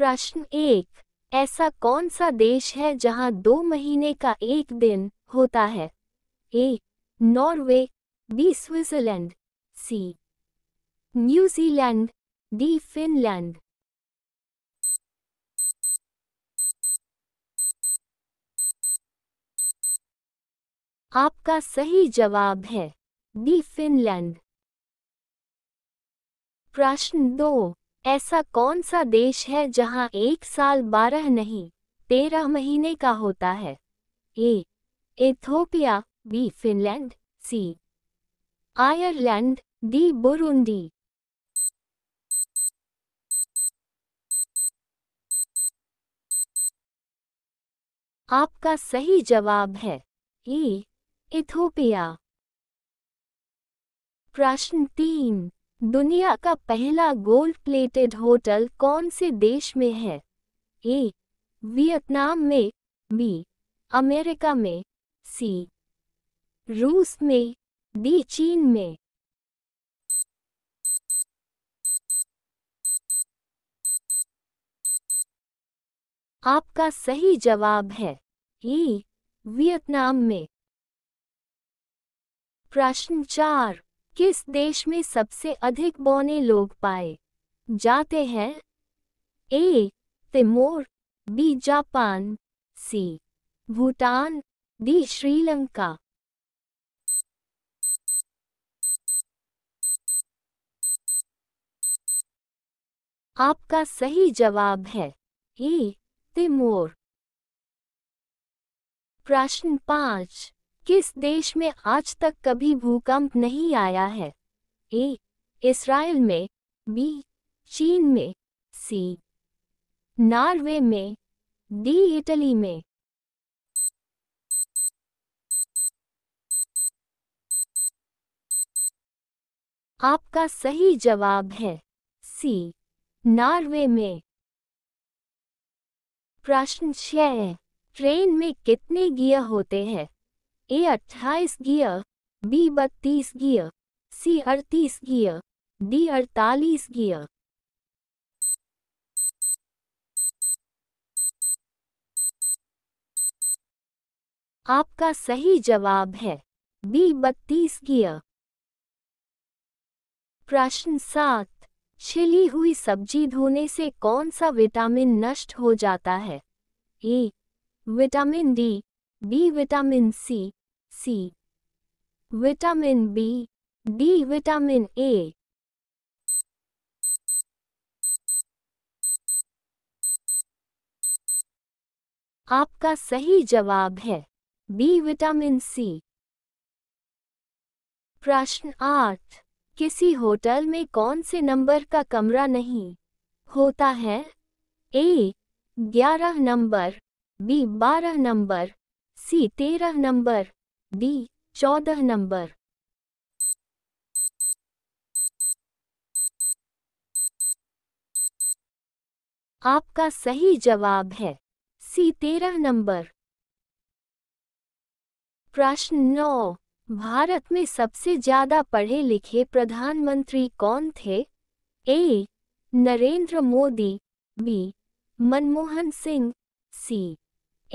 प्रश्न एक ऐसा कौन सा देश है जहां दो महीने का एक दिन होता है A Norway B Switzerland C New Zealand D Finland आपका सही जवाब है डी फिनलैंड प्रश्न दो ऐसा कौन सा देश है जहां एक साल बारह नहीं तेरह महीने का होता है A Ethiopia B Finland C Ireland D Burundi आपका सही जवाब है ए इथोपिया प्रश्न तीन दुनिया का पहला गोल्ड प्लेटेड होटल कौन से देश में है ए वियतनाम में बी अमेरिका में सी रूस में डी चीन में आपका सही जवाब है ई वियतनाम में प्रश्न चार किस देश में सबसे अधिक बौने लोग पाए जाते हैं A Timor B Japan C Bhutan D Sri Lanka आपका सही जवाब है ए तिमोर प्रश्न पांच किस देश में आज तक कभी भूकंप नहीं आया है ए इसराइल में बी चीन में सी नॉर्वे में डी इटली में आपका सही जवाब है सी नॉर्वे में प्रश्न छः ट्रेन में कितने गियर होते हैं ए अट्ठाईस गियर बी बत्तीस गियर सी अड़तीस गियर डी अड़तालीस गियर आपका सही जवाब है बी बत्तीस गियर प्रश्न सात छिली हुई सब्जी धोने से कौन सा विटामिन नष्ट हो जाता है A vitamin D B vitamin C C vitamin B D vitamin A आपका सही जवाब है बी विटामिन सी प्रश्न आठ किसी होटल में कौन से नंबर का कमरा नहीं होता है ए ग्यारह नंबर बी बारह नंबर सी तेरह नंबर बी चौदह नंबर आपका सही जवाब है सी तेरह नंबर प्रश्न नौ भारत में सबसे ज्यादा पढ़े लिखे प्रधानमंत्री कौन थे A Narendra Modi B Manmohan Singh C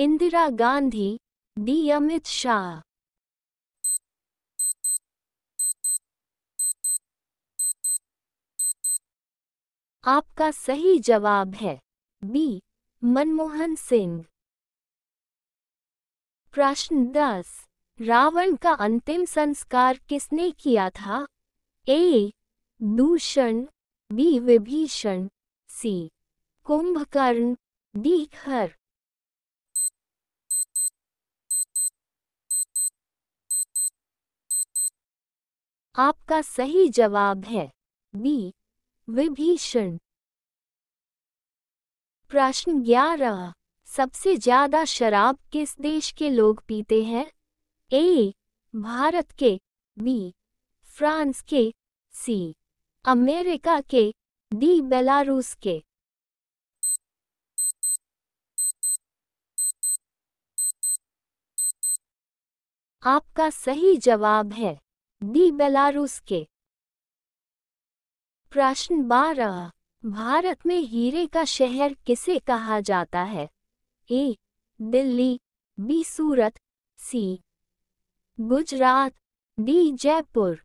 Indira Gandhi D Amit Shah आपका सही जवाब है बी मनमोहन सिंह प्रश्न दस रावण का अंतिम संस्कार किसने किया था A Dushan B Vibhishan C Kumbhkaran D Khar आपका सही जवाब है बी विभीषण प्रश्न ग्यारह सबसे ज्यादा शराब किस देश के लोग पीते हैं ए भारत के बी फ्रांस के सी अमेरिका के डी बेलारूस के आपका सही जवाब है डी बेलारूस के प्रश्न बारह भारत में हीरे का शहर किसे कहा जाता है A Delhi B Surat C Gujarat D Jaipur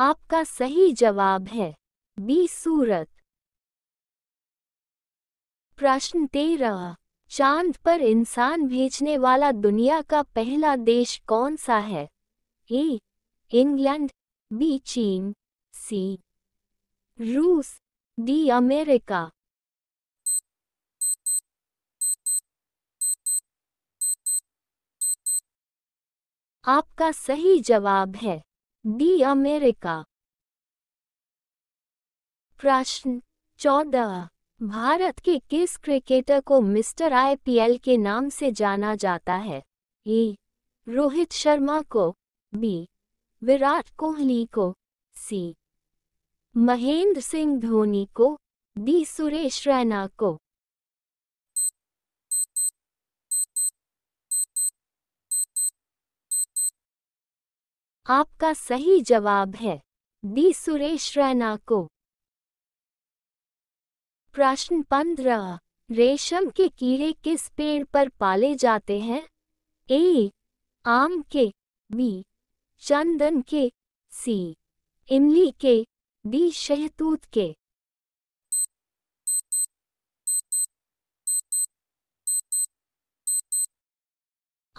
आपका सही जवाब है बी सूरत प्रश्न तेरह चांद पर इंसान भेजने वाला दुनिया का पहला देश कौन सा है ए इंग्लैंड बी चीन सी रूस डी अमेरिका आपका सही जवाब है डी अमेरिका प्रश्न चौदह भारत के किस क्रिकेटर को मिस्टर आईपीएल के नाम से जाना जाता है ए रोहित शर्मा को बी विराट कोहली को सी महेंद्र सिंह धोनी को डी सुरेश रैना को आपका सही जवाब है डी सुरेश रैना को प्रश्न पंद्रह रेशम के कीड़े किस पेड़ पर पाले जाते हैं ए आम के बी चंदन के सी इमली के डी शहतूत के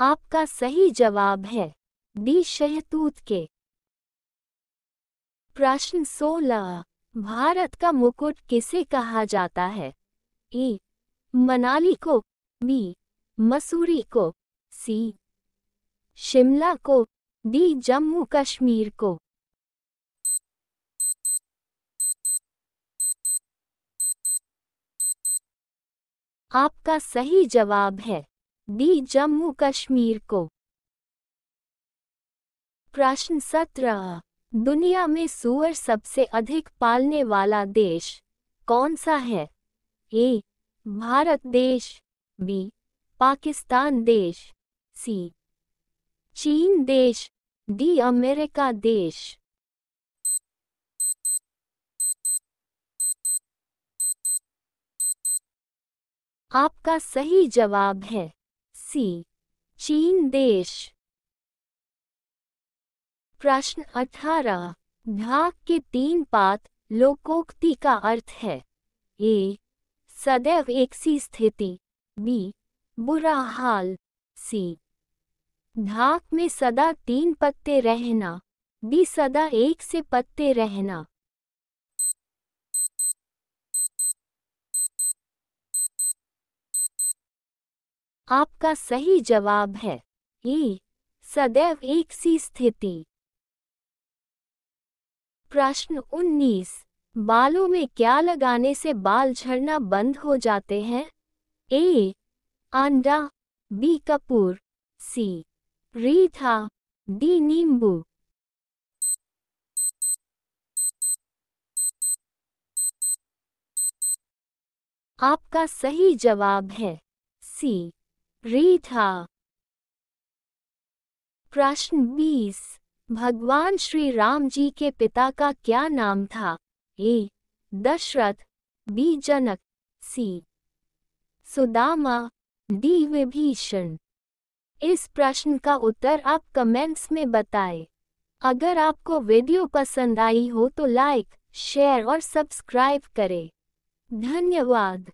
आपका सही जवाब है डी शहतूत के प्रश्न सोलह भारत का मुकुट किसे कहा जाता है ए मनाली को बी मसूरी को सी शिमला को डी जम्मू कश्मीर को आपका सही जवाब है डी जम्मू कश्मीर को प्रश्न सत्रह दुनिया में सुअर सबसे अधिक पालने वाला देश कौन सा है ए भारत देश बी पाकिस्तान देश सी चीन देश डी अमेरिका देश आपका सही जवाब है सी चीन देश प्रश्न अठारह ढाक के तीन पात लोकोक्ति का अर्थ है ए सदैव एक सी स्थिति बी बुरा हाल सी ढाक में सदा तीन पत्ते रहना डी सदा एक से पत्ते रहना आपका सही जवाब है ई सदैव एक सी स्थिति प्रश्न 19 बालों में क्या लगाने से बाल झड़ना बंद हो जाते हैं ए अंडा बी कपूर सी रीथा डी नींबू आपका सही जवाब है सी रीथा प्रश्न 20 भगवान श्री राम जी के पिता का क्या नाम था A Dashrath B Janak C Sudama D Vibhishan इस प्रश्न का उत्तर आप कमेंट्स में बताएं। अगर आपको वीडियो पसंद आई हो तो लाइक शेयर और सब्सक्राइब करें धन्यवाद